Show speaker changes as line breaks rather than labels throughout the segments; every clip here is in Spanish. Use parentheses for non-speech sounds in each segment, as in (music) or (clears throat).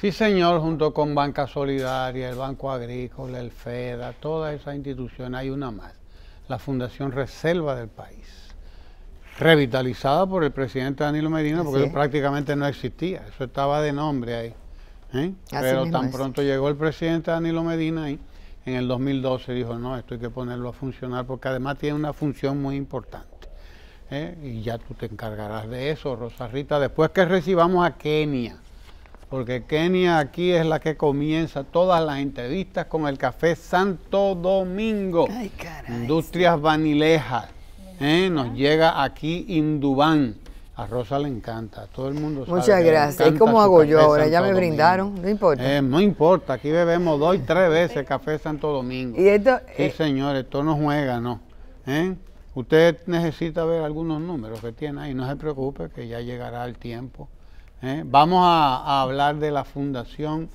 Sí, señor, junto con Banca Solidaria, el Banco Agrícola, el FEDA, todas esas instituciones, hay una más, la Fundación Reserva del País, revitalizada por el presidente Danilo Medina, porque prácticamente no existía, eso estaba de nombre ahí. ¿eh? Pero tan pronto llegó el presidente Danilo Medina ahí, en el 2012 dijo, no, esto hay que ponerlo a funcionar, porque además tiene una función muy importante. ¿eh? Y ya tú te encargarás de eso, Rosarita, después que recibamos a Kenia porque Kenia aquí es la que comienza todas las entrevistas con el café Santo Domingo. Industrias Vanilejas. ¿eh? nos llega aquí Indubán. A Rosa le encanta, todo el mundo sabe. Muchas gracias. ¿Y cómo hago yo ahora? ya me brindaron, no importa. Eh, no importa, aquí bebemos dos y tres veces café Santo Domingo. ¿Y Sí, eh, señores, esto no juega, no. Usted necesita ver algunos números que tiene ahí, no se preocupe que ya llegará el tiempo. ¿eh? Vamos a, hablar de la Fundación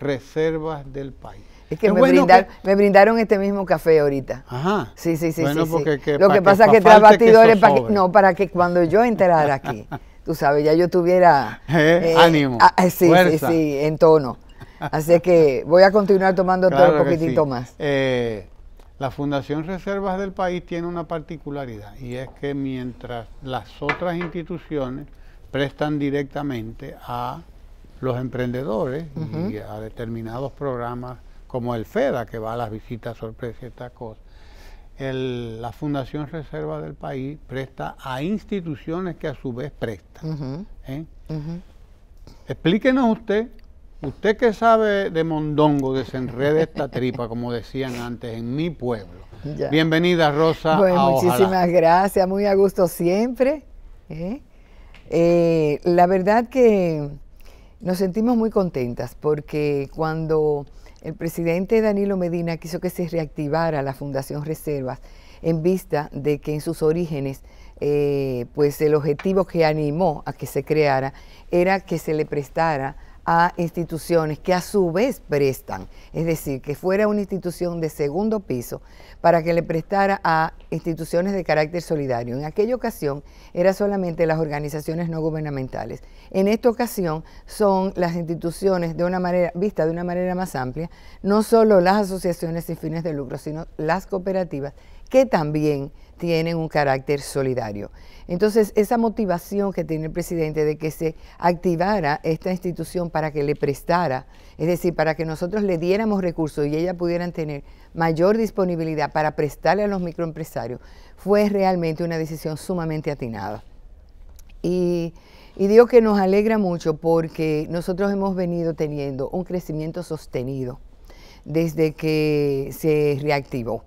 Reservas del País. Es que, me, me
brindaron este mismo café ahorita. Ajá. Sí, sí, sí. Bueno, porque Lo que pasa es que tras batidores, no, para que cuando yo entrara aquí, (laughs) tú sabes, ya yo tuviera (laughs) eh, eh, ánimo. Ah, sí, sí, sí, en tono. Así que voy a continuar tomando todo un poquitito más.
la Fundación Reservas del País tiene una particularidad y es que mientras las otras instituciones prestan directamente a los emprendedores y a determinados programas como el FEDA, que va a las visitas sorpresa y estas cosas. la Fundación Reserva del País presta a instituciones que a su vez
prestan.
¿eh? Explíquenos usted, usted que sabe de mondongo, desenrede esta tripa, como decían antes, en mi pueblo. Bienvenida, Rosa. Bueno, pues muchísimas
gracias, muy a gusto siempre. ¿eh? Eh, la verdad que nos sentimos muy contentas porque cuando el presidente Danilo Medina quiso que se reactivara la Fundación Reservas en vista de que en sus orígenes eh, pues el objetivo que animó a que se creara era que se le prestara a instituciones que a su vez prestan, es decir, que fuera una institución de segundo piso para que le prestara a instituciones de carácter solidario. En aquella ocasión era solamente las organizaciones no gubernamentales. En esta ocasión son las instituciones de una manera vista de una manera más amplia, no solo las asociaciones sin fines de lucro, sino las cooperativas que también tienen un carácter solidario. Entonces, esa motivación que tiene el presidente de que se activara esta institución para que le prestara, es decir, para que nosotros le diéramos recursos y ella pudieran tener mayor disponibilidad para prestarle a los microempresarios, fue realmente una decisión sumamente atinada. Y, digo que nos alegra mucho porque nosotros hemos venido teniendo un crecimiento sostenido desde que se reactivó.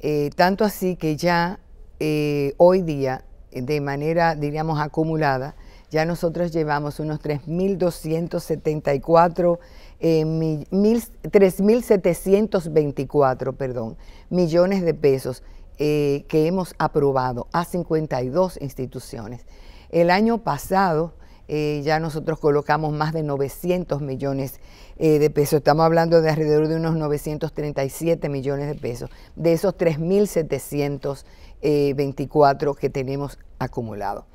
Eh, tanto así que ya eh, hoy día, eh, de manera, diríamos, acumulada, ya nosotros llevamos unos 3.274, eh, 3.724, perdón, millones de pesos eh, que hemos aprobado a 52 instituciones. El año pasado ya nosotros colocamos más de 900 millones de pesos, estamos hablando de alrededor de unos 937 millones de pesos, de esos 3.700 24 eh, que tenemos acumulado.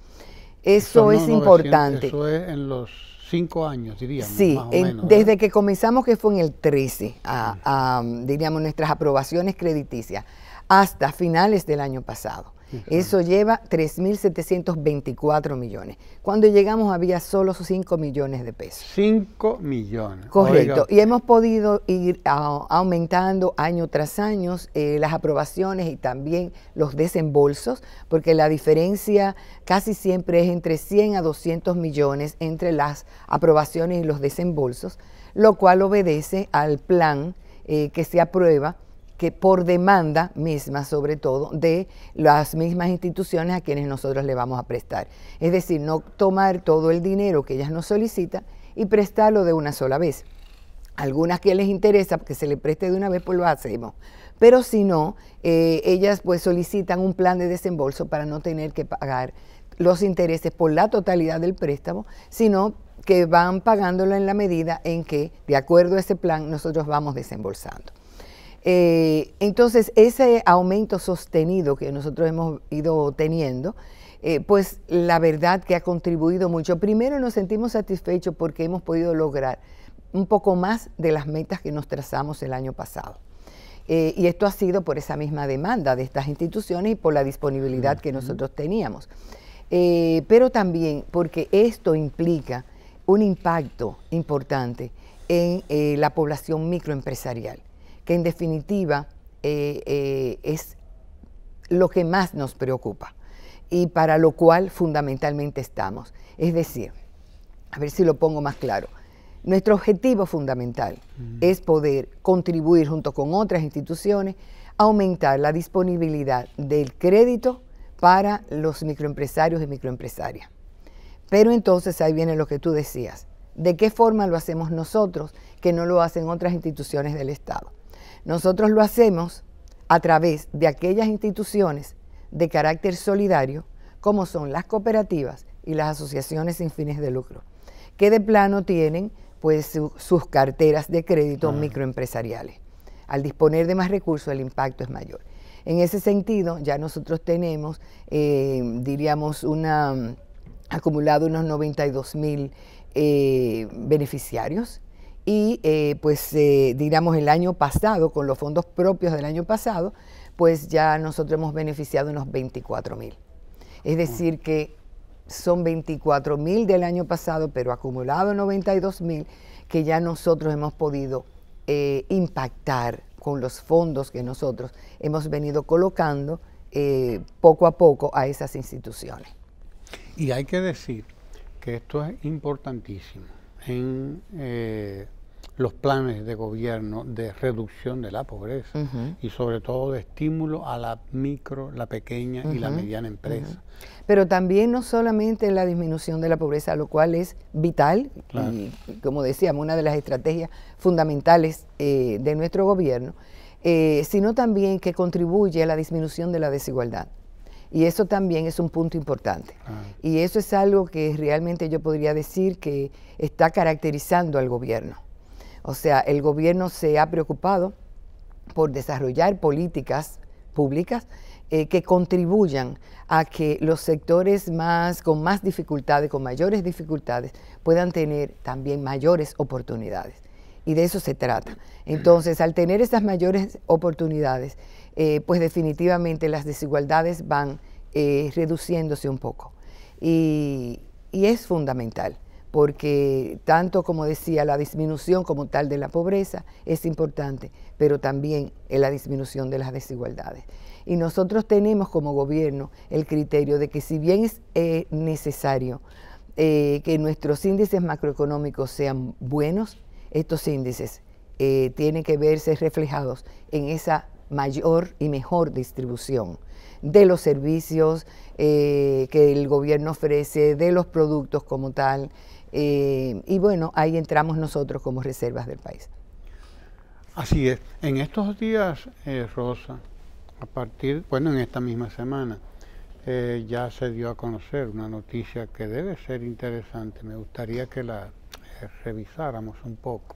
Eso, es importante. eso
es en los cinco años, diríamos. Sí,
desde que comenzamos, que fue en el 13, mm. a, diríamos nuestras aprobaciones crediticias, hasta finales del año pasado. Eso lleva 3.724 millones. Cuando llegamos había solo 5 millones de pesos. 5
millones.
Correcto. Y hemos podido ir aumentando año tras año eh, las aprobaciones y también los desembolsos, porque la diferencia casi siempre es entre 100 a 200 millones entre las aprobaciones y los desembolsos, lo cual obedece al plan eh, que se aprueba que por demanda misma, sobre todo, de las mismas instituciones a quienes nosotros le vamos a prestar. Es decir, no tomar todo el dinero que ellas nos solicitan y prestarlo de una sola vez. Algunas que les interesa que se le preste de una vez, pues lo hacemos. Pero si no, eh, ellas pues solicitan un plan de desembolso para no tener que pagar los intereses por la totalidad del préstamo, sino que van pagándolo en la medida en que, de acuerdo a ese plan, nosotros vamos desembolsando. Eh, entonces, ese aumento sostenido que nosotros hemos ido teniendo, eh, pues la verdad que ha contribuido mucho. Primero nos sentimos satisfechos porque hemos podido lograr un poco más de las metas que nos trazamos el año pasado. Eh, y esto ha sido por esa misma demanda de estas instituciones y por la disponibilidad que nosotros teníamos. pero también porque esto implica un impacto importante en la población microempresarial en definitiva eh, eh, es lo que más nos preocupa y para lo cual fundamentalmente estamos. Es decir, a ver si lo pongo más claro, nuestro objetivo fundamental es poder contribuir junto con otras instituciones a aumentar la disponibilidad del crédito para los microempresarios y microempresarias. Pero entonces ahí viene lo que tú decías, ¿de qué forma lo hacemos nosotros que no lo hacen otras instituciones del Estado? Nosotros lo hacemos a través de aquellas instituciones de carácter solidario, como son las cooperativas y las asociaciones sin fines de lucro, que de plano tienen pues sus carteras de crédito microempresariales. Al disponer de más recursos, el impacto es mayor. En ese sentido, ya nosotros tenemos, eh, diríamos, una acumulado unos 92 mil eh, beneficiarios y eh, pues eh, digamos el año pasado, con los fondos propios del año pasado, pues ya nosotros hemos beneficiado unos 24 mil. Es decir que son 24 mil del año pasado, pero acumulado 92 mil que ya nosotros hemos podido eh, impactar con los fondos que nosotros hemos venido colocando poco a poco a esas instituciones.
Y hay que decir que esto es importantísimo en eh, los planes de gobierno de reducción de la pobreza y sobre todo de estímulo a la micro, la pequeña y la mediana empresa.
Pero también no solamente la disminución de la pobreza, lo cual es vital como decíamos, una de las estrategias fundamentales eh, de nuestro gobierno, eh, sino también que contribuye a la disminución de la desigualdad. Y eso también es un punto importante. Ah. Y eso es algo que realmente yo podría decir que está caracterizando al gobierno. O sea, el gobierno se ha preocupado por desarrollar políticas públicas eh, que contribuyan a que los sectores más con más dificultades, con mayores dificultades, puedan tener también mayores oportunidades. Y de eso se trata. Entonces, al tener esas mayores oportunidades, eh, pues definitivamente las desigualdades van eh, reduciéndose un poco. Y, es fundamental, porque tanto como decía, la disminución como tal de la pobreza es importante, pero también la disminución de las desigualdades. Y nosotros tenemos como gobierno el criterio de que si bien es eh, necesario que nuestros índices macroeconómicos sean buenos, estos índices tienen que verse reflejados en esa mayor y mejor distribución de los servicios eh, que el gobierno ofrece, de los productos como tal. Eh, y bueno, ahí entramos nosotros como reservas del país.
Así es. En estos días, eh, Rosa, a partir, bueno, en esta misma semana, ya se dio a conocer una noticia que debe ser interesante. Me gustaría que la revisáramos un poco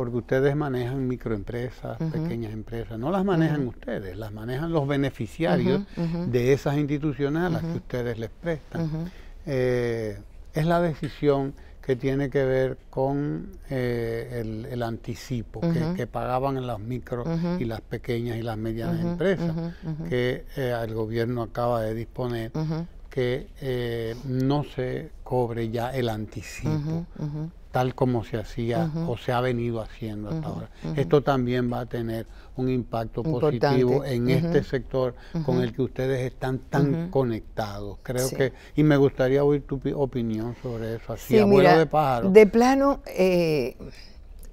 porque ustedes manejan microempresas, pequeñas empresas, no las manejan ustedes, las manejan los beneficiarios de esas instituciones a las que ustedes les prestan. Eh, es la decisión que tiene que ver con eh, el, anticipo que, pagaban las micro y las pequeñas y las medianas empresas, que eh, el gobierno acaba de disponer que no se cobre ya el anticipo tal como se hacía o se ha venido haciendo hasta ahora. Esto también va a tener un impacto positivo en este sector con el que ustedes están tan conectados. Creo que, y me gustaría oír tu opinión sobre eso, así, de pájaro.
De plano, eh,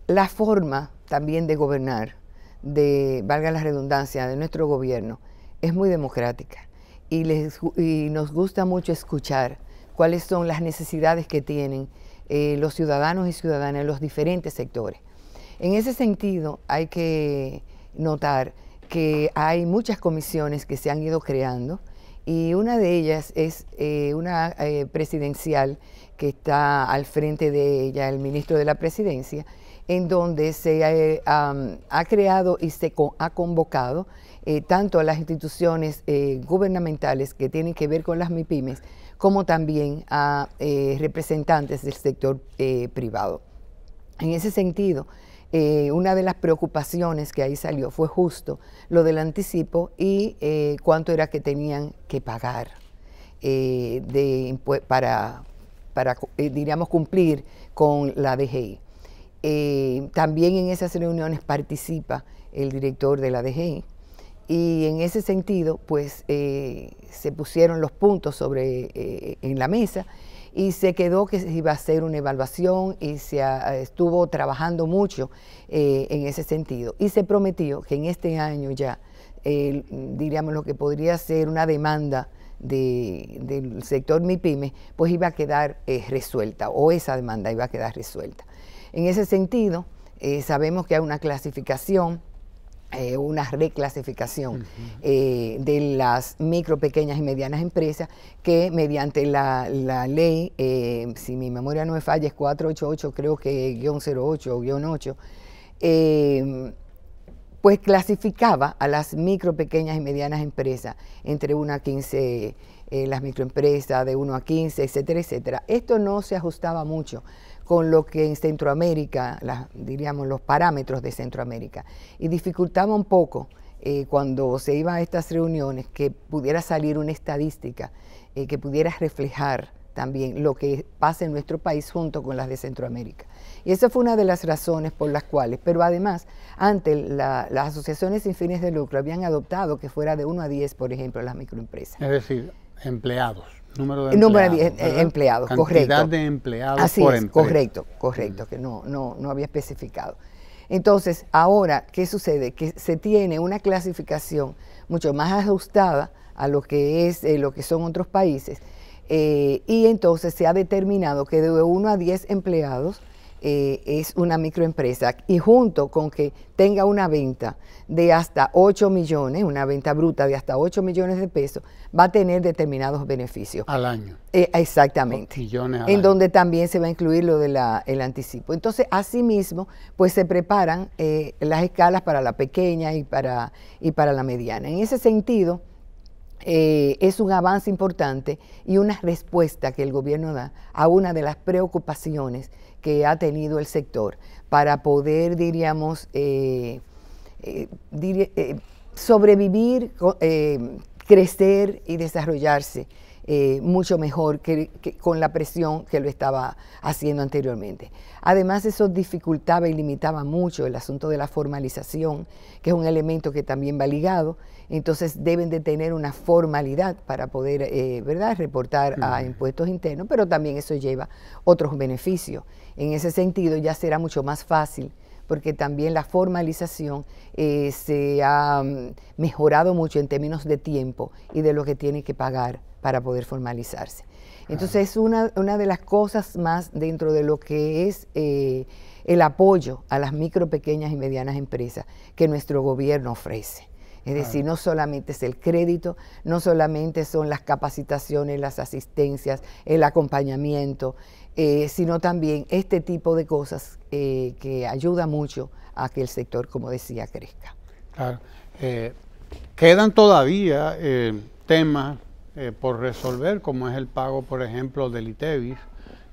la forma también de gobernar, de, valga la redundancia, de nuestro gobierno, es muy democrática y, les, y nos gusta mucho escuchar cuáles son las necesidades que tienen eh, los ciudadanos y ciudadanas, los diferentes sectores. En ese sentido, hay que notar que hay muchas comisiones que se han ido creando y una de ellas es eh, una eh, presidencial que está al frente de ella el ministro de la presidencia, en donde se ha, creado y se ha convocado eh, tanto a las instituciones eh, gubernamentales que tienen que ver con las MIPIMES, como también a eh, representantes del sector privado. En ese sentido, una de las preocupaciones que ahí salió fue justo lo del anticipo y cuánto era que tenían que pagar para, para diríamos, cumplir con la DGI. también en esas reuniones participa el director de la DGI, y en ese sentido, pues eh, se pusieron los puntos sobre, eh, en la mesa y se quedó que se iba a hacer una evaluación y se ah, estuvo trabajando mucho eh, en ese sentido. Y se prometió que en este año ya, diríamos lo que podría ser una demanda del sector MIPYME, pues iba a quedar resuelta o esa demanda iba a quedar resuelta. En ese sentido, sabemos que hay una clasificación eh, una reclasificación eh, de las micro, pequeñas y medianas empresas que mediante la, ley, eh, si mi memoria no me falla, es 488, creo que guión 08 o guión 8, pues clasificaba a las micro, pequeñas y medianas empresas entre 1 a 15, las microempresas de 1 a 15, etcétera, etcétera. Esto no se ajustaba mucho con lo que en Centroamérica, diríamos los parámetros de Centroamérica, y dificultaba un poco eh, cuando se iba a estas reuniones que pudiera salir una estadística eh, que pudiera reflejar también lo que pasa en nuestro país junto con las de Centroamérica. Y esa fue una de las razones por las cuales, pero además, antes las asociaciones sin fines de lucro habían adoptado que fuera de 1 a 10, por ejemplo, las microempresas.
Es decir, empleados. Número
de empleados. Número em, de empleados, correcto. Cantidad de empleados por correcto, correcto, mm. que no, no, no había especificado. Entonces, ahora, ¿qué sucede? Que se tiene una clasificación mucho más ajustada a lo que, es, eh, lo que son otros países. Eh, y entonces se ha determinado que de 1 a 10 empleados, eh, es una microempresa y junto con que tenga una venta de hasta 8 millones, una venta bruta de hasta 8 millones de pesos, va a tener determinados beneficios. Al año. Eh, exactamente.
Millones en donde
también se va a incluir lo del anticipo. Entonces, asimismo, pues se preparan eh, las escalas para la pequeña y para, y para la mediana. En ese sentido, es un avance importante y una respuesta que el gobierno da a una de las preocupaciones que ha tenido el sector para poder, diríamos, eh, eh, eh, sobrevivir, crecer y desarrollarse. Eh, mucho mejor que, con la presión que lo estaba haciendo anteriormente. Además, eso dificultaba y limitaba mucho el asunto de la formalización, que es un elemento que también va ligado. Entonces deben de tener una formalidad para poder, eh, ¿verdad?, reportar a impuestos internos, pero también eso lleva otros beneficios. En ese sentido, ya será mucho más fácil porque también la formalización eh, se ha mm, mejorado mucho en términos de tiempo y de lo que tiene que pagar para poder formalizarse. Entonces es una, de las cosas más dentro de lo que es eh, el apoyo a las micro, pequeñas y medianas empresas que nuestro gobierno ofrece. Es decir, no solamente es el crédito, no solamente son las capacitaciones, las asistencias, el acompañamiento, eh, sino también este tipo de cosas eh, que ayuda mucho a que el sector, como decía, crezca. Claro. Eh, quedan
todavía temas por resolver, como es el pago, por ejemplo, del ITEVIS,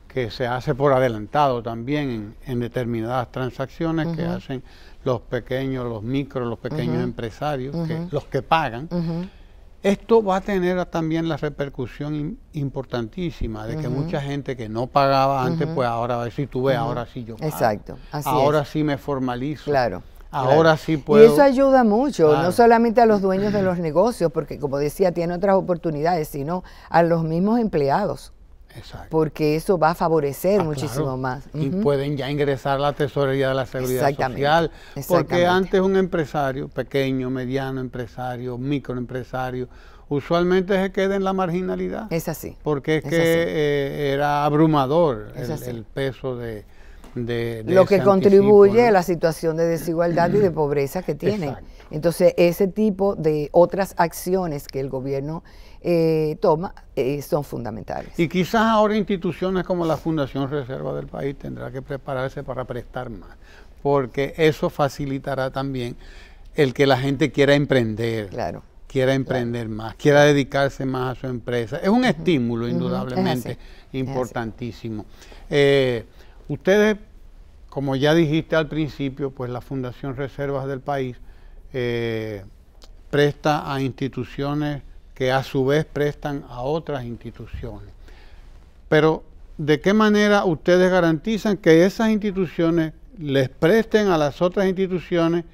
que se hace por adelantado también en, determinadas transacciones que hacen los pequeños, los micros, los pequeños empresarios, que, los que pagan. Esto va a tener también la repercusión importantísima de que mucha gente que no pagaba antes, pues ahora ver si tú ves, ahora sí yo pago. Exacto, Ahora sí me formalizo. Claro. Ahora sí puedo. Y eso
ayuda mucho, no solamente a los dueños de los negocios, porque como decía, tiene otras oportunidades, sino a los mismos empleados. Porque eso va a favorecer ah, muchísimo más. Y pueden
ya ingresar a la tesorería de la seguridad social. Porque antes un empresario, pequeño, mediano empresario, microempresario, usualmente se queda en la marginalidad. Es así. Porque es, que eh, era abrumador el, peso de... de, Lo que contribuye
a la situación de desigualdad y de (clears throat) pobreza que tiene. Entonces, ese tipo de otras acciones que el gobierno eh, toma eh, son fundamentales.
Y quizás ahora instituciones como la Fundación Reserva del País tendrá que prepararse para prestar más, porque eso facilitará también el que la gente quiera emprender. Quiera emprender más, quiera dedicarse más a su empresa. Es un estímulo, indudablemente, importantísimo. Eh, ustedes, como ya dijiste al principio, pues la Fundación Reservas del País presta a instituciones que a su vez prestan a otras instituciones. Pero, ¿de qué manera ustedes garantizan que esas instituciones les presten a las otras instituciones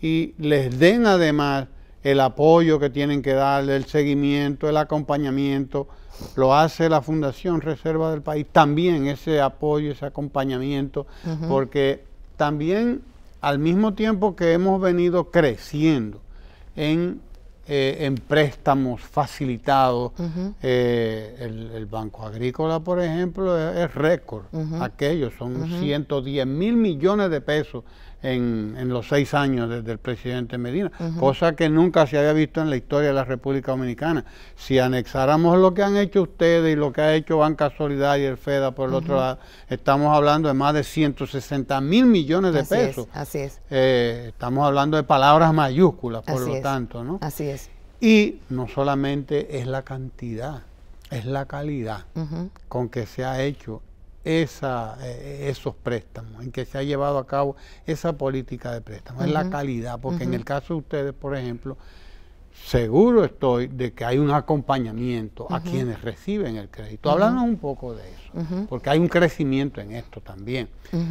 y les den además el apoyo que tienen que darle, el seguimiento, el acompañamiento? Lo hace la Fundación Reserva del País, también ese apoyo, ese acompañamiento, porque también al mismo tiempo que hemos venido creciendo en eh, en préstamos facilitados. Eh, el, Banco Agrícola, por ejemplo, es, récord. Aquellos son 110 mil millones de pesos en, los seis años desde el presidente Medina, cosa que nunca se había visto en la historia de la República Dominicana. Si anexáramos lo que han hecho ustedes y lo que ha hecho Banca Solidaria y el FEDA por el otro lado, estamos hablando de más de 160 mil millones de pesos. así es. Eh, estamos hablando de palabras mayúsculas, por lo tanto, ¿no? Así es. Y no solamente es la cantidad, es la calidad con que se ha hecho esa, eh, esos préstamos, en que se ha llevado a cabo esa política de préstamos, en la calidad, porque en el caso de ustedes, por ejemplo, seguro estoy de que hay un acompañamiento a quienes reciben el crédito. hablamos un poco de eso, porque hay un crecimiento en esto también.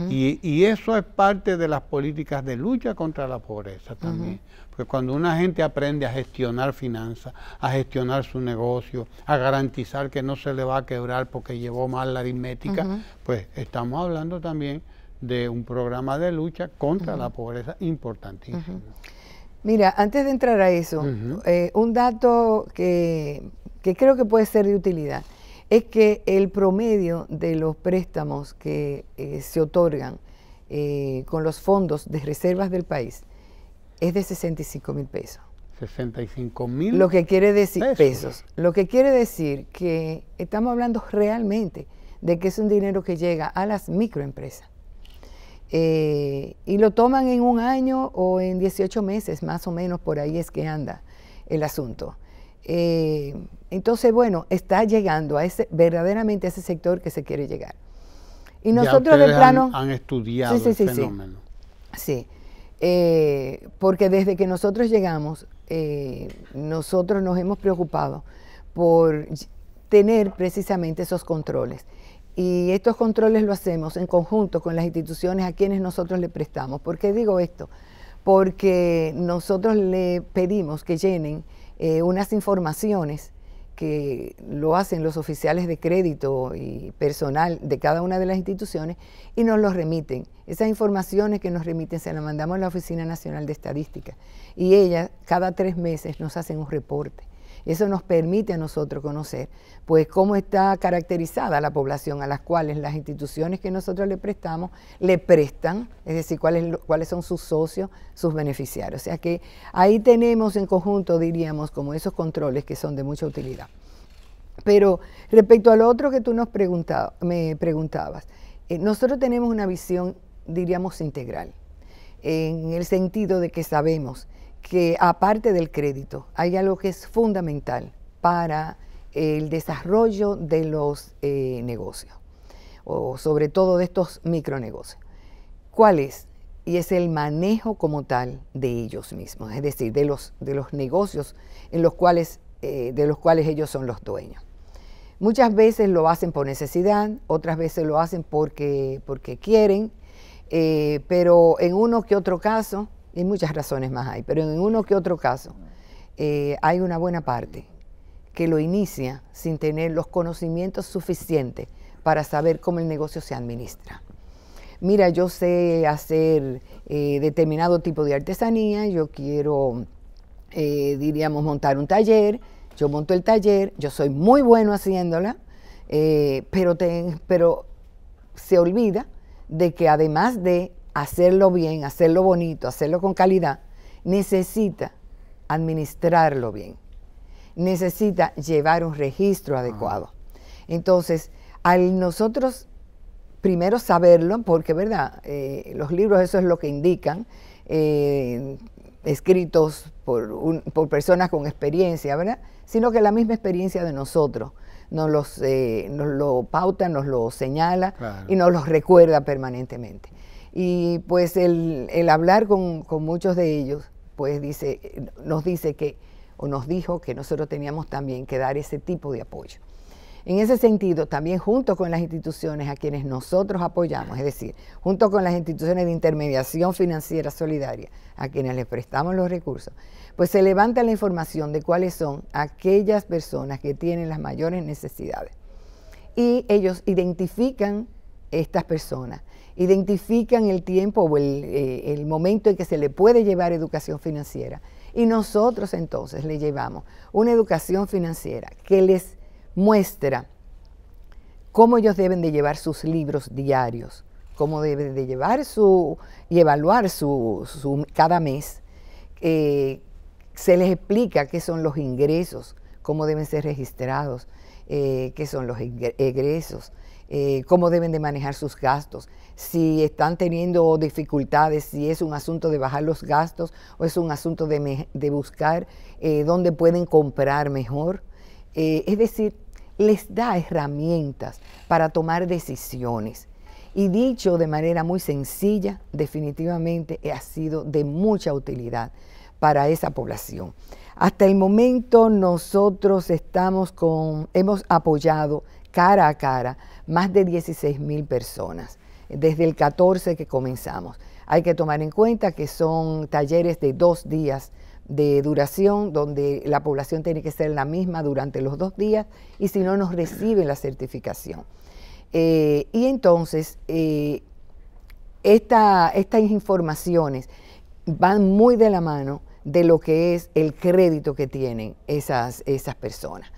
y, eso es parte de las políticas de lucha contra la pobreza también. Porque cuando una gente aprende a gestionar finanzas, a gestionar su negocio, a garantizar que no se le va a quebrar porque llevó mal la aritmética, pues estamos hablando también de un programa de lucha contra la pobreza importantísimo.
Mira, antes de entrar a eso, eh, un dato que, creo que puede ser de utilidad es que el promedio de los préstamos que eh, se otorgan eh, con los fondos de reservas del país es de 65 mil pesos.
65
mil. Lo que quiere decir pesos. Lo que quiere decir que estamos hablando realmente de que es un dinero que llega a las microempresas. Eh, y lo toman en un año o en 18 meses, más o menos por ahí es que anda el asunto. Eh, entonces, bueno, está llegando a ese verdaderamente a ese sector que se quiere llegar. Y nosotros del de plano han, estudiado sí, el fenómeno. sí. Eh, porque desde que nosotros llegamos, eh, nosotros nos hemos preocupado por tener precisamente esos controles. Y estos controles lo hacemos en conjunto con las instituciones a quienes nosotros le prestamos. ¿Por qué digo esto? Porque nosotros le pedimos que llenen eh, unas informaciones que lo hacen los oficiales de crédito y personal de cada una de las instituciones y nos los remiten. Esas informaciones que nos remiten se las mandamos a la Oficina Nacional de Estadística y ellas cada tres meses nos hacen un reporte. Eso nos permite a nosotros conocer pues cómo está caracterizada la población a las cuales las instituciones que nosotros le prestamos le prestan, es decir, cuáles, cuáles son sus socios, sus beneficiarios. O sea que ahí tenemos en conjunto, diríamos, como esos controles que son de mucha utilidad. Pero respecto al otro que tú nos me preguntabas, eh, nosotros tenemos una visión, diríamos, integral, en el sentido de que sabemos que aparte del crédito, hay algo que es fundamental para el desarrollo de los eh, negocios, o sobre todo de estos micronegocios. ¿Cuál es? Y es el manejo como tal de ellos mismos, es decir, de los, de los negocios en los cuales, eh, de los cuales ellos son los dueños. Muchas veces lo hacen por necesidad, otras veces lo hacen porque, porque quieren, eh, pero en uno que otro caso y muchas razones más hay, pero en uno que otro caso eh, hay una buena parte que lo inicia sin tener los conocimientos suficientes para saber cómo el negocio se administra. Mira, yo sé hacer eh, determinado tipo de artesanía, yo quiero, eh, diríamos, montar un taller, yo monto el taller, yo soy muy bueno haciéndola, pero se olvida de que además de hacerlo bien, hacerlo bonito, hacerlo con calidad, necesita administrarlo bien. Necesita llevar un registro adecuado. Entonces, al nosotros primero saberlo, porque verdad, eh, los libros eso es lo que indican, eh, escritos por, personas con experiencia, ¿verdad? Sino que la misma experiencia de nosotros nos, los, eh, nos lo pauta, nos lo señala y nos lo recuerda permanentemente. Y pues el, hablar con, con, muchos de ellos, pues dice, nos dice que, o nos dijo que nosotros teníamos también que dar ese tipo de apoyo. En ese sentido, también junto con las instituciones a quienes nosotros apoyamos, es decir, junto con las instituciones de intermediación financiera solidaria, a quienes les prestamos los recursos, pues se levanta la información de cuáles son aquellas personas que tienen las mayores necesidades. Y ellos identifican estas personas identifican el tiempo o eh, el, momento en que se le puede llevar educación financiera. Y nosotros entonces le llevamos una educación financiera que les muestra cómo ellos deben de llevar sus libros diarios, cómo deben de llevar su y evaluar su, cada mes. Eh, se les explica qué son los ingresos, cómo deben ser registrados, eh, qué son los egresos, cómo deben de manejar sus gastos si están teniendo dificultades, si es un asunto de bajar los gastos o es un asunto de, buscar eh, dónde pueden comprar mejor. Eh, es decir, les da herramientas para tomar decisiones. Y dicho de manera muy sencilla, definitivamente ha sido de mucha utilidad para esa población. Hasta el momento nosotros estamos con, hemos apoyado cara a cara más de 16 mil personas desde el 14 que comenzamos. Hay que tomar en cuenta que son talleres de dos días de duración, donde la población tiene que ser la misma durante los dos días y si no nos reciben la certificación. Eh, y entonces, eh, estas informaciones van muy de la mano de lo que es el crédito que tienen esas, esas personas.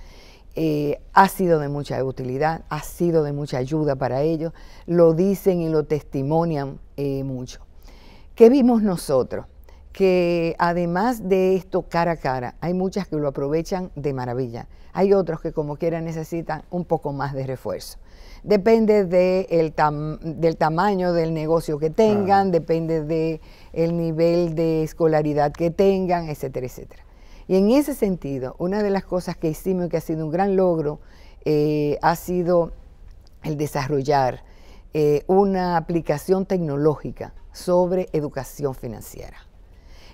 Eh, ha sido de mucha utilidad, ha sido de mucha ayuda para ellos, lo dicen y lo testimonian eh, mucho. ¿Qué vimos nosotros? Que además de esto cara a cara, hay muchas que lo aprovechan de maravilla, hay otros que como quiera necesitan un poco más de refuerzo. Depende del tamaño del negocio que tengan, depende del nivel de escolaridad que tengan, etcétera, etcétera. Y en ese sentido, una de las cosas que hicimos que ha sido un gran logro eh, ha sido el desarrollar eh, una aplicación tecnológica sobre educación financiera.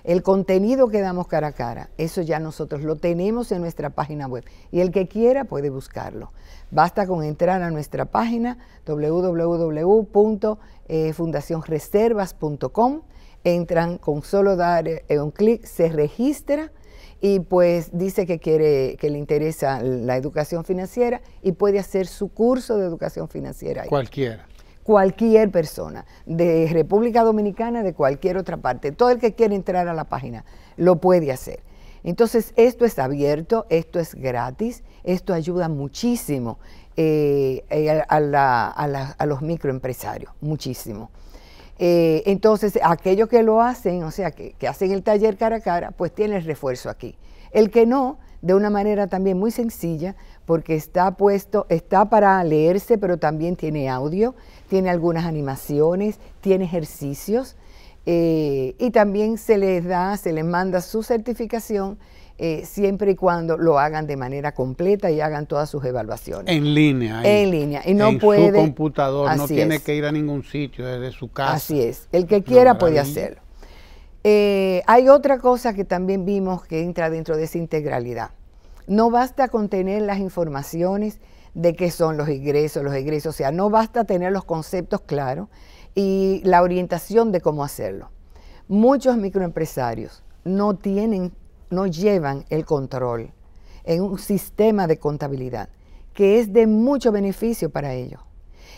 El contenido que damos cara a cara, eso ya nosotros lo tenemos en nuestra página web y el que quiera puede buscarlo. Basta con entrar a nuestra página www.fundacionreservas.com, eh, entran con solo dar un clic, se registra y pues dice que quiere, que le interesa la educación financiera y puede hacer su curso de educación financiera. Cualquiera. Cualquier persona de República Dominicana, de cualquier otra parte, todo el que quiere entrar a la página lo puede hacer. Entonces, esto es abierto, esto es gratis, esto ayuda muchísimo eh, eh, a los microempresarios, muchísimo. Eh, entonces, aquellos que lo hacen, o sea, que, hacen el taller cara a cara, pues tiene refuerzo aquí. El que no, de una manera también muy sencilla, porque está puesto, está para leerse, pero también tiene audio, tiene algunas animaciones, tiene ejercicios, eh, y también se les da, se les manda su certificación eh, siempre y cuando lo hagan de manera completa y hagan todas sus evaluaciones.
En línea. En,
línea. Y no puede. su computador, no tiene que
ir a ningún sitio, desde su casa. Así es. El
que quiera puede hacerlo. Eh, hay otra cosa que también vimos que entra dentro de esa integralidad. No basta con tener las informaciones de qué son los ingresos, los egresos, o sea, no basta tener los conceptos claros y la orientación de cómo hacerlo. Muchos microempresarios no tienen no llevan el control en un sistema de contabilidad que es de mucho beneficio para ellos.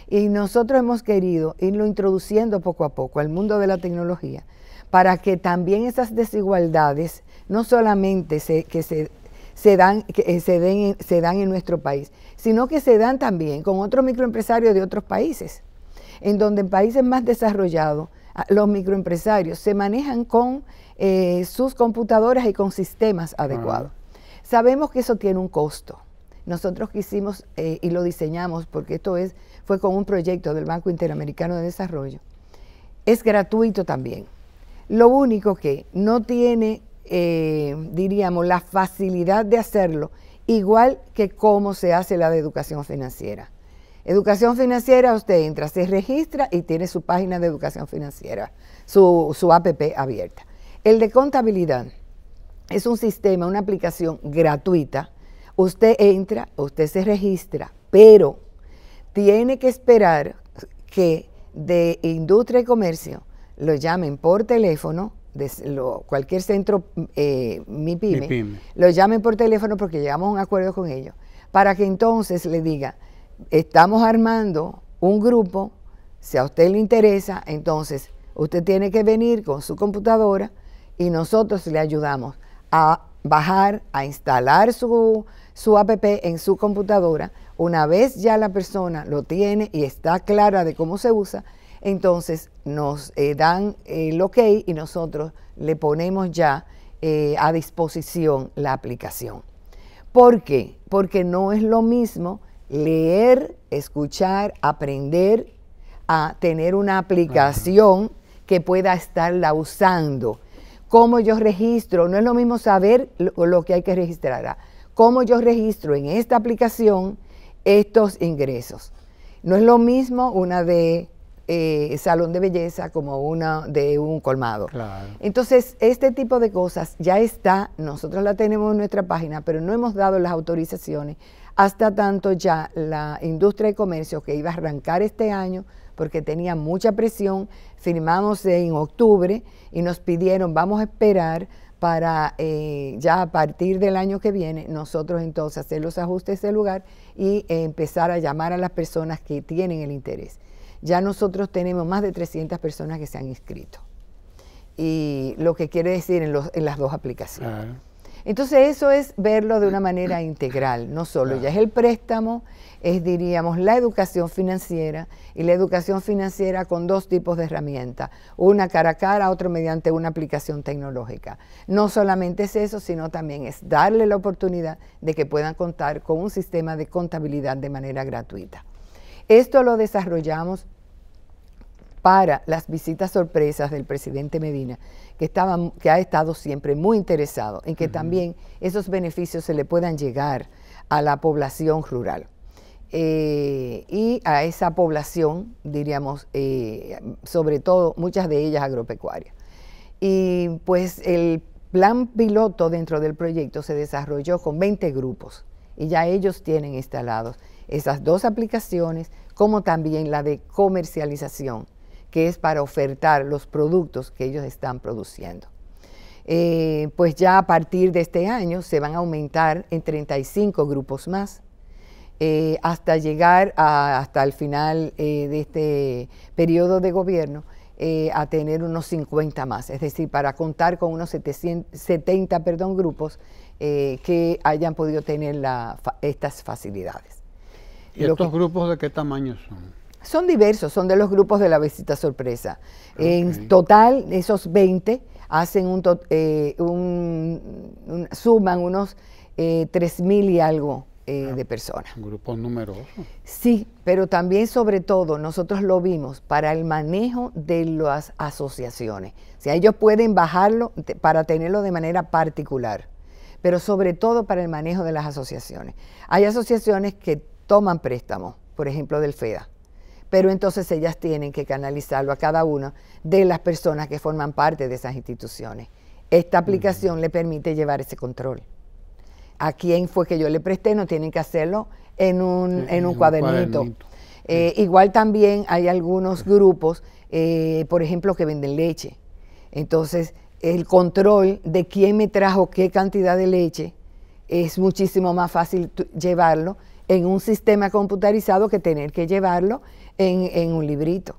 Y nosotros hemos querido irlo introduciendo poco a poco al mundo de la tecnología para que también esas desigualdades no solamente se, que se, dan, eh, se, den, se dan en nuestro país, sino que se dan también con otros microempresarios de otros países, en donde en países más desarrollados los microempresarios se manejan con eh, sus computadoras y con sistemas adecuados. Sabemos que eso tiene un costo. Nosotros quisimos eh, y lo diseñamos porque esto es, fue con un proyecto del Banco Interamericano de Desarrollo. Es gratuito también. Lo único que no tiene, eh, diríamos, la facilidad de hacerlo, igual que cómo se hace la de educación financiera. Educación financiera, usted entra, se registra y tiene su página de educación financiera, su, su APP abierta. El de contabilidad es un sistema, una aplicación gratuita. Usted entra, usted se registra, pero tiene que esperar que de industria y comercio lo llamen por teléfono, de cualquier centro eh, MIPIME, lo llamen por teléfono porque llegamos a un acuerdo con ellos, para que entonces le diga, estamos armando un grupo, si a usted le interesa, entonces usted tiene que venir con su computadora y nosotros le ayudamos a bajar, a instalar su, app en su computadora. Una vez ya la persona lo tiene y está clara de cómo se usa, entonces nos eh, dan el ok y nosotros le ponemos ya eh, a disposición la aplicación. ¿Por qué? Porque no es lo mismo leer, escuchar, aprender, a tener una aplicación que pueda estarla usando. ¿Cómo yo registro? No es lo mismo saber lo, que hay que registrar. Ah, ¿Cómo yo registro en esta aplicación estos ingresos? No es lo mismo una de eh, salón de belleza como una de un colmado. Entonces, este tipo de cosas ya está, nosotros la tenemos en nuestra página, pero no hemos dado las autorizaciones hasta tanto ya la industria de comercio que iba a arrancar este año, porque tenía mucha presión, firmamos en octubre y nos pidieron, vamos a esperar para eh, ya a partir del año que viene nosotros entonces hacer los ajustes del lugar y eh, empezar a llamar a las personas que tienen el interés. Ya nosotros tenemos más de 300 personas que se han inscrito. Y lo que quiere decir en, las dos aplicaciones. Entonces eso es verlo de una manera integral, no solo ya es el préstamo, es diríamos la educación financiera y la educación financiera con dos tipos de herramientas, una cara a cara, otro mediante una aplicación tecnológica. No solamente es eso, sino también es darle la oportunidad de que puedan contar con un sistema de contabilidad de manera gratuita. Esto lo desarrollamos para las visitas sorpresas del presidente Medina, que, ha estado siempre muy interesado en que también esos beneficios se le puedan llegar a la población rural. Eh, y a esa población, diríamos, eh, sobre todo muchas de ellas agropecuarias. Y pues el plan piloto dentro del proyecto se desarrolló con 20 grupos y ya ellos tienen instalados esas dos aplicaciones, como también la de comercialización que es para ofertar los productos que ellos están produciendo. Eh, pues ya a partir de este año se van a aumentar en 35 grupos más, eh, hasta llegar hasta el final eh, de este periodo de gobierno a tener unos 50 más, es decir, para contar con unos 70 perdón, grupos que hayan podido tener estas facilidades.
¿Y estos grupos de qué tamaño son?
Son diversos, son de los grupos de la visita sorpresa. En total, esos 20 hacen eh, un, suman unos eh, 3.000 y algo eh, ah, de personas. Un grupo numeroso. Sí, pero también sobre todo nosotros lo vimos para el manejo de las asociaciones. O sea, ellos pueden bajarlo para tenerlo de manera particular, pero sobre todo para el manejo de las asociaciones. Hay asociaciones que toman préstamos, por ejemplo del FEDA, pero entonces ellas tienen que canalizarlo a cada una de las personas que forman parte de esas instituciones. Esta aplicación le permite llevar ese control. A quién fue que yo le presté, no tienen que hacerlo en un, cuadernito. Eh, igual también hay algunos grupos, eh, por ejemplo, que venden leche. Entonces, el control de quién me trajo qué cantidad de leche es muchísimo más fácil llevarlo en un sistema computarizado que tener que llevarlo en, un librito.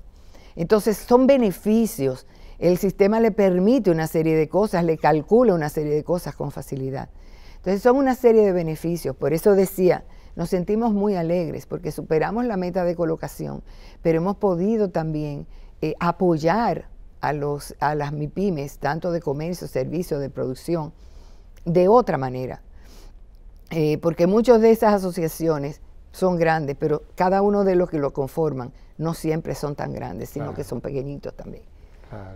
Entonces son beneficios. El sistema le permite una serie de cosas, le calcula una serie de cosas con facilidad. Entonces son una serie de beneficios. Por eso decía, nos sentimos muy alegres porque superamos la meta de colocación, pero hemos podido también eh, apoyar a, los, a las MIPIMES, tanto de comercio, servicio, de producción, de otra manera. Eh, porque muchas de esas asociaciones son grandes, pero cada uno de los que lo conforman no siempre son tan grandes, sino que son pequeñitos también.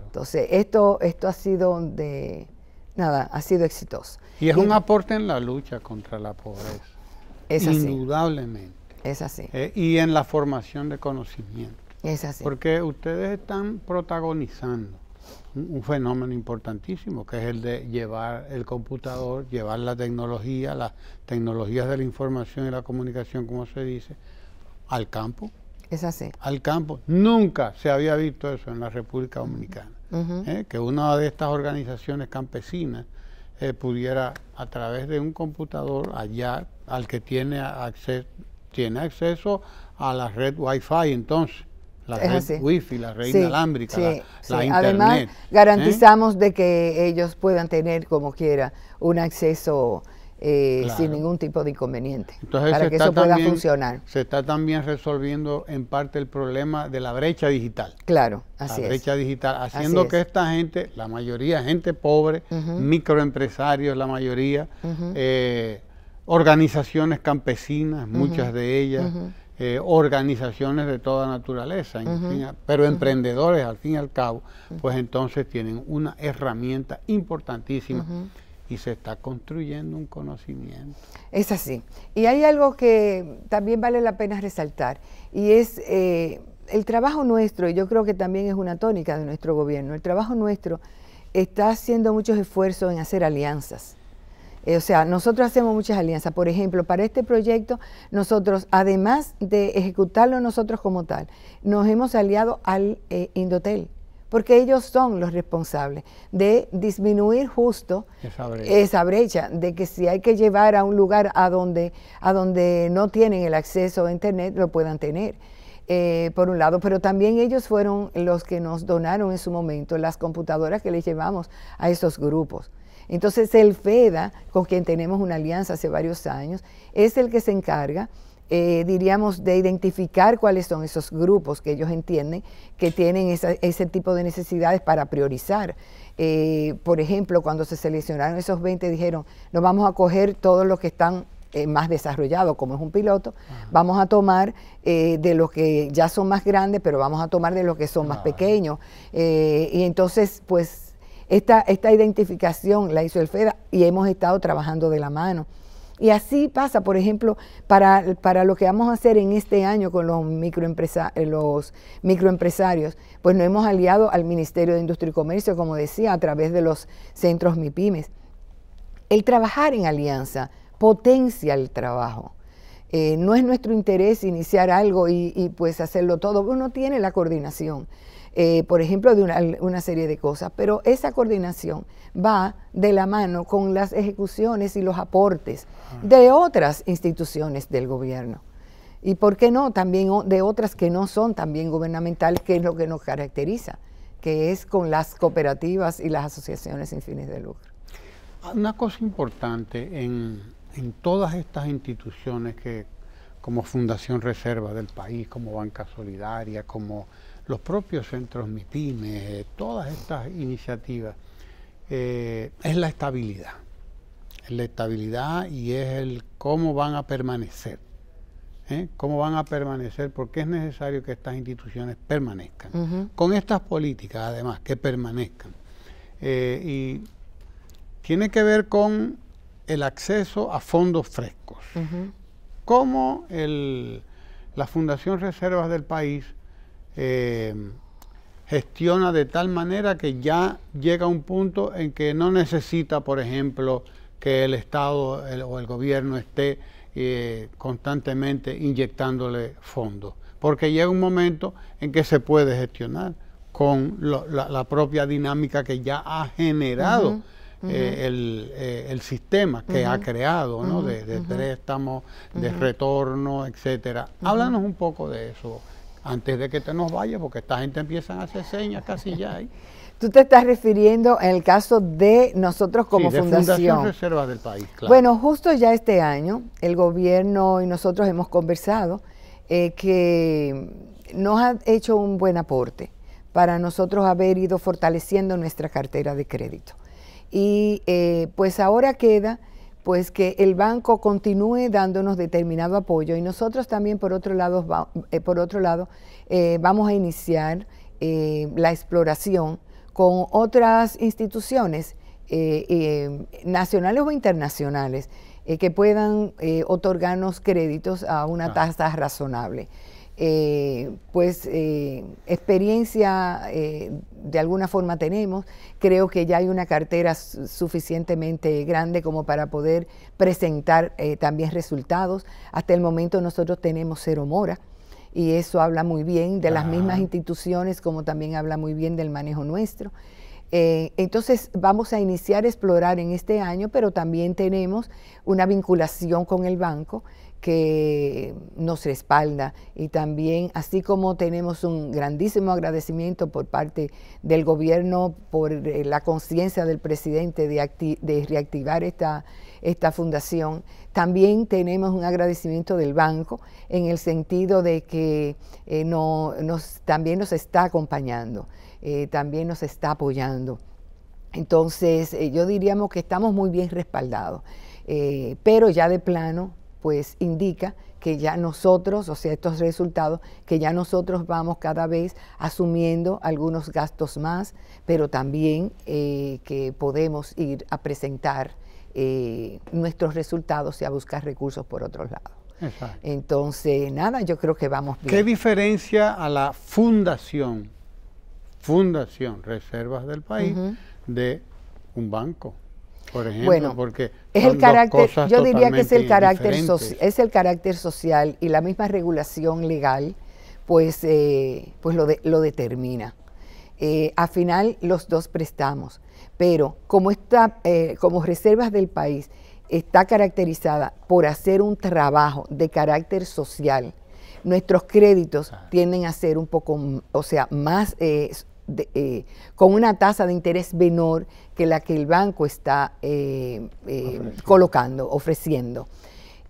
Entonces, esto, esto ha sido de, nada, ha sido exitoso. Y es un
aporte en la lucha contra la pobreza.
Es así. Indudablemente. Es así.
Eh, y en la formación de conocimiento. Es así. Porque ustedes están protagonizando un fenómeno importantísimo, que es el de llevar el computador, llevar la tecnología, las tecnologías de la información y la comunicación, como se dice, al campo. Es así. Al campo. Nunca se había visto eso en la República Dominicana. ¿eh? Que una de estas organizaciones campesinas eh, pudiera, a través de un computador, allá, al que tiene acceso, tiene acceso a la red Wi-Fi entonces la red wifi, la red la, internet. Además, ¿eh? garantizamos
de que ellos puedan tener como quiera un acceso eh, sin ningún tipo de inconveniente para que eso pueda funcionar.
Se está también resolviendo en parte el problema de la brecha digital. Claro, así La brecha digital, haciendo que
esta gente,
la mayoría gente pobre, microempresarios, la mayoría, eh, organizaciones campesinas, muchas de ellas eh, organizaciones de toda naturaleza, pero emprendedores al fin y al cabo, pues entonces tienen una herramienta importantísima y se está construyendo un conocimiento.
Es así. Y hay algo que también vale la pena resaltar y es eh, el trabajo nuestro, y yo creo que también es una tónica de nuestro gobierno, el trabajo nuestro está haciendo muchos esfuerzos en hacer alianzas eh, o sea, nosotros hacemos muchas alianzas. Por ejemplo, para este proyecto, nosotros, además de ejecutarlo nosotros como tal, nos hemos aliado al eh, Indotel, porque ellos son los responsables de disminuir justo esa brecha. de que si hay que llevar a un lugar a donde, a donde no tienen el acceso a Internet, lo puedan tener. Eh, por un lado, pero también ellos fueron los que nos donaron en su momento las computadoras que les llevamos a esos grupos. Entonces el FEDA, con quien tenemos una alianza hace varios años, es el que se encarga, eh, diríamos, de identificar cuáles son esos grupos que ellos entienden que tienen ese tipo de necesidades para priorizar. Eh, por ejemplo, cuando se seleccionaron esos 20, dijeron, nos vamos a coger todos los que están eh, más desarrollados, como es un piloto, vamos a tomar de los que ya son más grandes, pero vamos a tomar de los que son más pequeños. y entonces, pues esta, identificación la hizo el FEDA y hemos estado trabajando de la mano. Y así pasa, por ejemplo, para, lo que vamos a hacer en este año con los, eh, los microempresarios, pues nos hemos aliado al Ministerio de Industria y Comercio, como decía, a través de los centros MIPIMES. El trabajar en alianza potencia el trabajo. Eh, no es nuestro interés iniciar algo y, y pues hacerlo todo, uno tiene la coordinación. Eh, por ejemplo, de una, serie de cosas. Pero esa coordinación va de la mano con las ejecuciones y los aportes ah. de otras instituciones del gobierno. Y por qué no, también de otras que no son también gubernamentales, que es lo que nos caracteriza, que es con las cooperativas y las asociaciones sin fines de lucro.
Ah, una cosa importante en, en todas estas instituciones que como Fundación Reserva del país, como Banca Solidaria, como los propios centros MIPIME, todas estas iniciativas, eh, es la estabilidad. Es la estabilidad y es el cómo van a permanecer. ¿eh? ¿Cómo van a permanecer? Porque es necesario que estas instituciones permanezcan. Con estas políticas, además, que permanezcan. Eh, y tiene que ver con el acceso a fondos frescos. como la Fundación Reservas del País eh, gestiona de tal manera que ya llega a un punto en que no necesita, por ejemplo, que el Estado o el gobierno esté eh, constantemente inyectándole fondos, porque llega un momento en que se puede gestionar con la, propia dinámica que ya ha generado. Eh, el, sistema que ha creado, ¿no? De, de préstamos, de retorno, etcétera. Háblanos un poco de eso, antes de que te nos vayas, porque esta gente empieza a hacer señas casi ya ahí.
Tú te estás refiriendo en el caso de nosotros como sí, de fundación.
Reserva del País, claro. Bueno,
justo ya este año, el gobierno y nosotros hemos conversado eh, que nos ha hecho un buen aporte para nosotros haber ido fortaleciendo nuestra cartera de crédito. Y eh, pues ahora queda pues que el banco continúe dándonos determinado apoyo y nosotros también por otro lado, eh, por otro lado eh, vamos a iniciar eh, la exploración con otras instituciones nacionales o internacionales que puedan otorgarnos créditos a una ah. tasa razonable. Eh, pues eh, experiencia eh, de alguna forma tenemos. Creo que ya hay una cartera suficientemente grande como para poder presentar también resultados. Hasta el momento nosotros tenemos cero mora y eso habla muy bien de las mismas instituciones como también habla muy bien del manejo nuestro. entonces vamos a iniciar a explorar en este año, pero también tenemos una vinculación con el banco que nos respalda y también así como tenemos un grandísimo agradecimiento por parte del gobierno por eh, la conciencia del presidente de, reactivar esta, esta fundación, también tenemos un agradecimiento del banco en el sentido de que eh, nos, también nos está acompañando, eh, también nos está apoyando. Entonces yo diríamos que estamos muy bien respaldados, pero ya de plano pues indica que ya nosotros, o sea, estos resultados, que ya nosotros vamos cada vez asumiendo algunos gastos más, pero también eh, que podemos ir a presentar eh, nuestros resultados y a buscar recursos por otros lados. Entonces, nada, yo creo que vamos bien. ¿Qué
diferencia a la fundación, fundación Reservas del País, de un banco? Por ejemplo, bueno, porque es el carácter, yo diría que es el carácter,
social y la misma regulación legal, pues, eh, pues lo, lo determina. Eh, al final los dos prestamos, pero como, está, eh, como reservas del país está caracterizada por hacer un trabajo de carácter social, nuestros créditos tienden a ser un poco, o sea, más eh, con una tasa de interés menor que la que el banco está eh, eh, colocando, ofreciendo.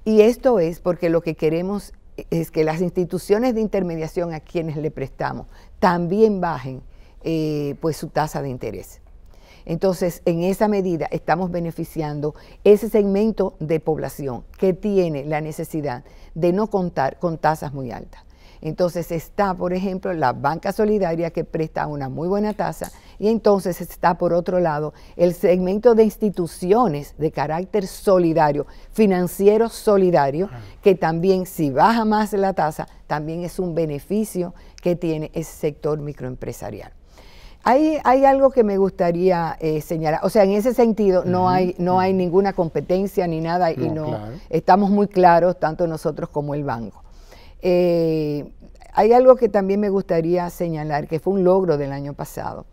Y esto es porque lo que queremos es que las instituciones de intermediación a quienes le prestamos también bajen pues su tasa de interés. Entonces, en esa medida estamos beneficiando ese segmento de población que tiene la necesidad de no contar con tasas muy altas. Entonces está, por ejemplo, la banca solidaria que presta una muy buena tasa y entonces está, por otro lado, el segmento de instituciones de carácter solidario, financiero solidario, que también si baja más la tasa, también es un beneficio que tiene ese sector microempresarial. Hay, hay, algo que me gustaría eh, señalar. O sea, en ese sentido no hay, no hay ninguna competencia ni nada y no, estamos muy claros, tanto nosotros como el banco. Eh, hay algo que también me gustaría señalar, que fue un logro del año pasado,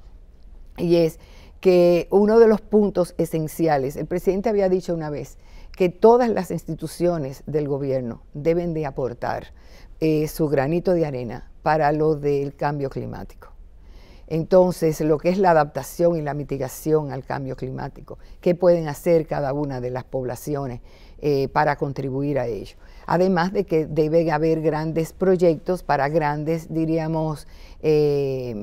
y es que uno de los puntos esenciales, el presidente había dicho una vez, que todas las instituciones del gobierno deben de aportar eh, su granito de arena para lo del cambio climático. Entonces, lo que es la adaptación y la mitigación al cambio climático, qué pueden hacer cada una de las poblaciones eh, para contribuir a ello además de que debe haber grandes proyectos para grandes, diríamos, eh,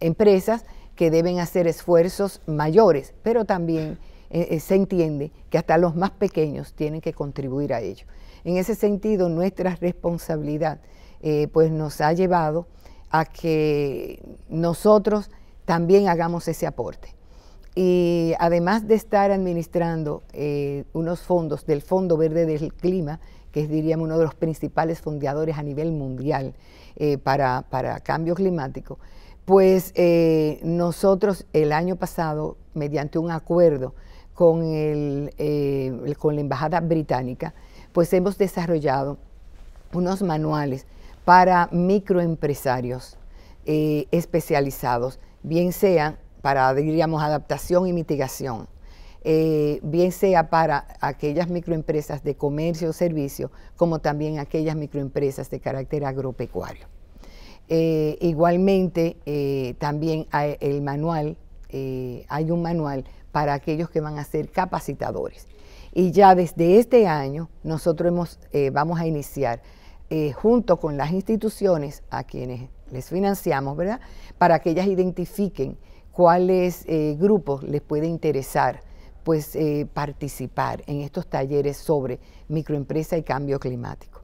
empresas que deben hacer esfuerzos mayores, pero también eh, eh, se entiende que hasta los más pequeños tienen que contribuir a ello. En ese sentido, nuestra responsabilidad pues nos ha llevado a que nosotros también hagamos ese aporte. Y además de estar administrando unos fondos del Fondo Verde del Clima, que es, diríamos, uno de los principales fundadores a nivel mundial eh, para, cambio climático, pues eh, nosotros el año pasado, mediante un acuerdo con, eh, con la Embajada Británica, pues hemos desarrollado unos manuales para microempresarios especializados, bien sea para, diríamos, adaptación y mitigación, eh, bien sea para aquellas microempresas de comercio o servicio, como también aquellas microempresas de carácter agropecuario. Eh, igualmente, eh, también hay el manual, hay un manual para aquellos que van a ser capacitadores. Y ya desde este año nosotros vamos a iniciar junto con las instituciones a quienes les financiamos, ¿verdad? Para que ellas identifiquen cuáles grupos les puede interesar pues eh, participar en estos talleres sobre microempresa y cambio climático,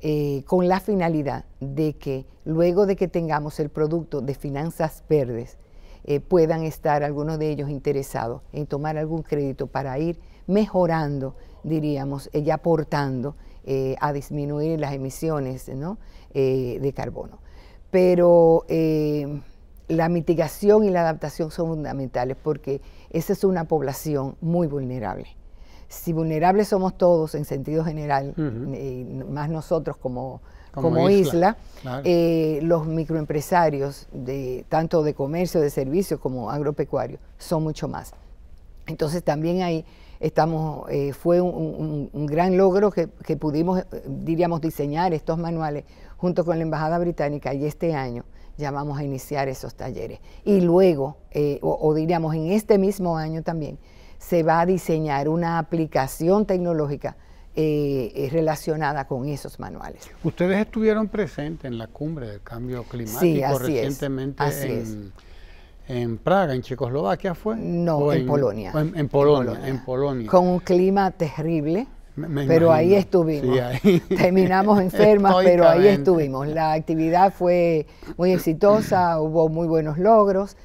eh, con la finalidad de que luego de que tengamos el producto de finanzas verdes, eh, puedan estar algunos de ellos interesados en tomar algún crédito para ir mejorando, diríamos, y aportando a disminuir las emisiones de carbono. Pero la mitigación y la adaptación son fundamentales porque esa es una población muy vulnerable. Si vulnerables somos todos en sentido general, eh, más nosotros como, como, isla, eh, los microempresarios, de, tanto de comercio, de servicios como agropecuario son mucho más. Entonces también ahí estamos, eh, fue un, gran logro que, que, pudimos, diríamos, diseñar estos manuales junto con la Embajada Británica y este año ya vamos a iniciar esos talleres. Y luego, eh, o, diríamos en este mismo año también, se va a diseñar una aplicación tecnológica eh, eh, relacionada con esos manuales.
Ustedes estuvieron presentes en la cumbre del cambio climático recientemente en, Praga, en Checoslovaquia
fue. No, en, Polonia. en, Polonia. En Polonia. Con un clima terrible, pero ahí estuvimos. (laughs) Terminamos enfermas, pero ahí estuvimos. La actividad fue muy exitosa, (clears throat) hubo muy buenos logros,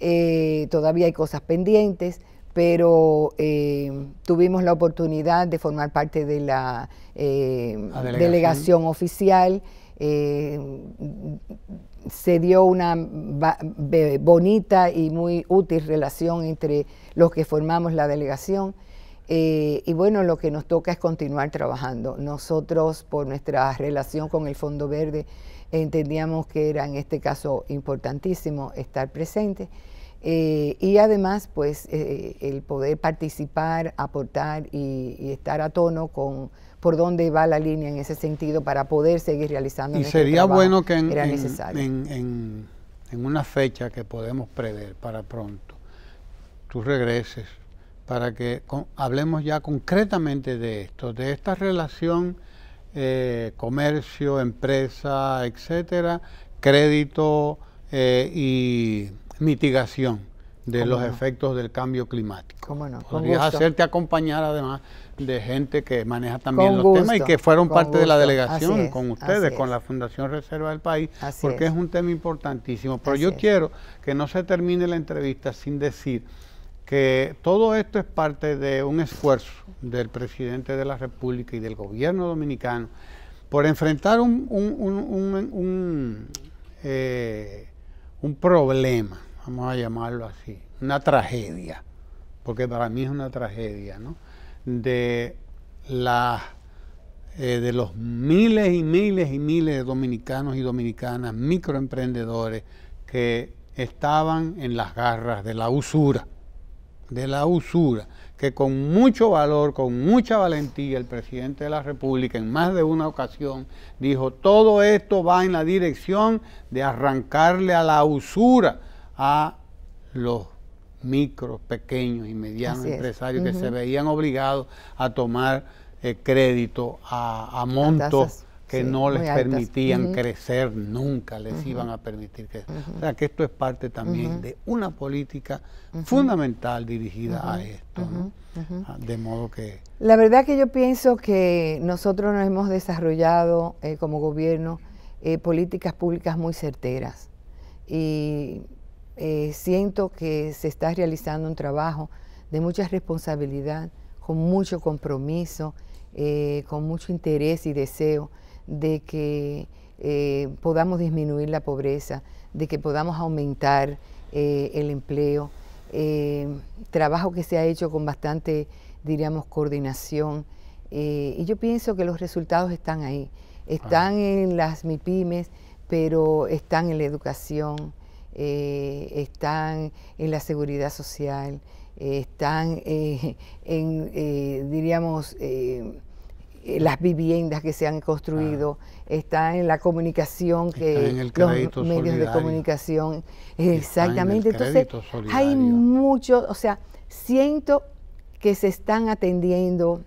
eh, todavía hay cosas pendientes, pero eh, tuvimos la oportunidad de formar parte de la, eh, delegación. oficial. se dio una bonita y muy útil relación entre los que formamos la delegación. Eh, y bueno, lo que nos toca es continuar trabajando. Nosotros, por nuestra relación con el Fondo Verde, entendíamos que era en este caso importantísimo estar presente. Eh, y además, pues, eh, el poder participar, aportar y, estar a tono con por dónde va la línea en ese sentido para poder seguir realizando. Y sería bueno que en,
en una fecha que podemos prever para pronto, tú regreses para que hablemos ya concretamente de esto, de esta relación eh, comercio, empresa, etcétera, crédito eh, y mitigación de los efectos del cambio climático. ¿Cómo Podrías hacerte acompañar además de gente que maneja también los temas y que fueron parte de la delegación con ustedes, con la Fundación Reserva del País, porque es. un tema importantísimo. Pero yo quiero que no se termine la entrevista sin decir que todo esto es parte de un esfuerzo del presidente de la República y del gobierno dominicano por enfrentar un, eh, problema, vamos a llamarlo así, una tragedia, porque para mí es una tragedia, De, eh, de los miles y miles y miles de dominicanos y dominicanas, microemprendedores, que estaban en las garras de la usura de la usura, que con mucho valor, con mucha valentía, el presidente de la República en más de una ocasión dijo, todo esto va en la dirección de arrancarle a la usura a los micro, pequeños y medianos empresarios que se veían obligados a tomar eh, crédito a montos que no les permitían crecer nunca, les iban a permitir crecer. O sea que esto es parte también de una política fundamental dirigida a esto,
¿no? Ah,
de modo que...
La verdad que yo pienso que nosotros nos hemos desarrollado eh, como gobierno eh, políticas públicas muy certeras y eh, siento que se está realizando un trabajo de mucha responsabilidad, con mucho compromiso, con mucho interés y deseo de que eh, podamos disminuir la pobreza, de que podamos aumentar eh, el empleo. Eh, trabajo que se ha hecho con bastante, diríamos, coordinación. y yo pienso que los resultados están ahí. Están ah. en las MIPIMES, pero están en la educación, están en la seguridad social, están en, diríamos, eh, las viviendas que se han construido, está en la comunicación que los medios de comunicación exactamente, entonces hay muchos, o sea, siento que se están atendiendo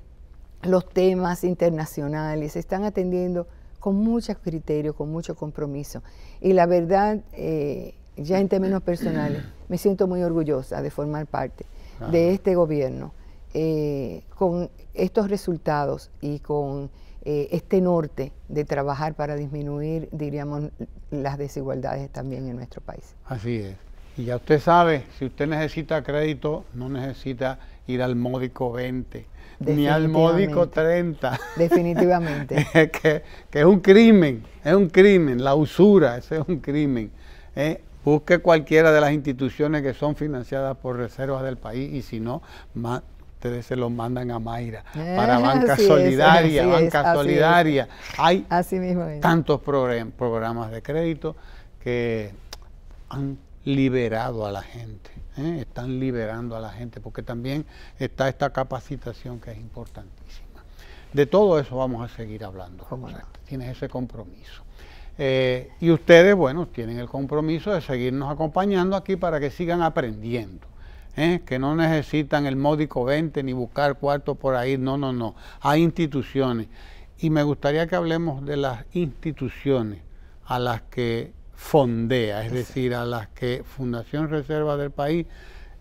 los temas internacionales, se están atendiendo con muchos criterios, con mucho compromiso. Y la verdad, eh, ya en términos personales, me siento muy orgullosa de formar parte de este gobierno eh, con estos resultados y con eh, este norte de trabajar para disminuir, diríamos, las desigualdades también en nuestro país.
Así es. Y ya usted sabe, si usted necesita crédito, no necesita ir al módico 20, ni al módico 30.
Definitivamente.
(laughs) que, es un crimen, es un crimen, la usura, ese es un crimen. Eh, busque cualquiera de las instituciones que son financiadas por reservas del país y si no, más, ustedes se los mandan a Mayra, ah, para Banca Solidaria, Banca Solidaria. Hay tantos programas de crédito que han liberado a la gente, ¿eh? están liberando a la gente, porque también está esta capacitación que es importantísima. De todo eso vamos a seguir hablando, tienes ese compromiso. Eh, y ustedes, bueno, tienen el compromiso de seguirnos acompañando aquí para que sigan aprendiendo. ¿eh? que no necesitan el módico 20 ni buscar cuarto por ahí, no, no, no, hay instituciones. Y me gustaría que hablemos de las instituciones a las que fondea, es decir, a las que Fundación Reserva del País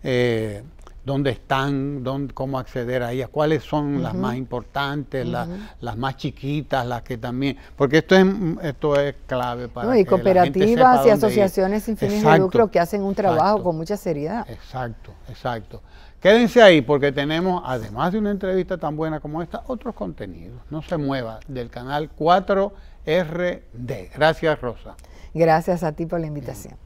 eh, dónde están, dónde, cómo acceder a ellas, cuáles son las más importantes, las, más chiquitas, las que también, porque esto es, esto es clave para... No, y cooperativas y asociaciones sin fines de lucro
que hacen un trabajo con mucha seriedad.
Exacto, exacto. Quédense ahí porque tenemos, además de una entrevista tan buena como esta, otros contenidos. No se mueva del canal 4RD. Gracias, Rosa.
Gracias a ti por la invitación.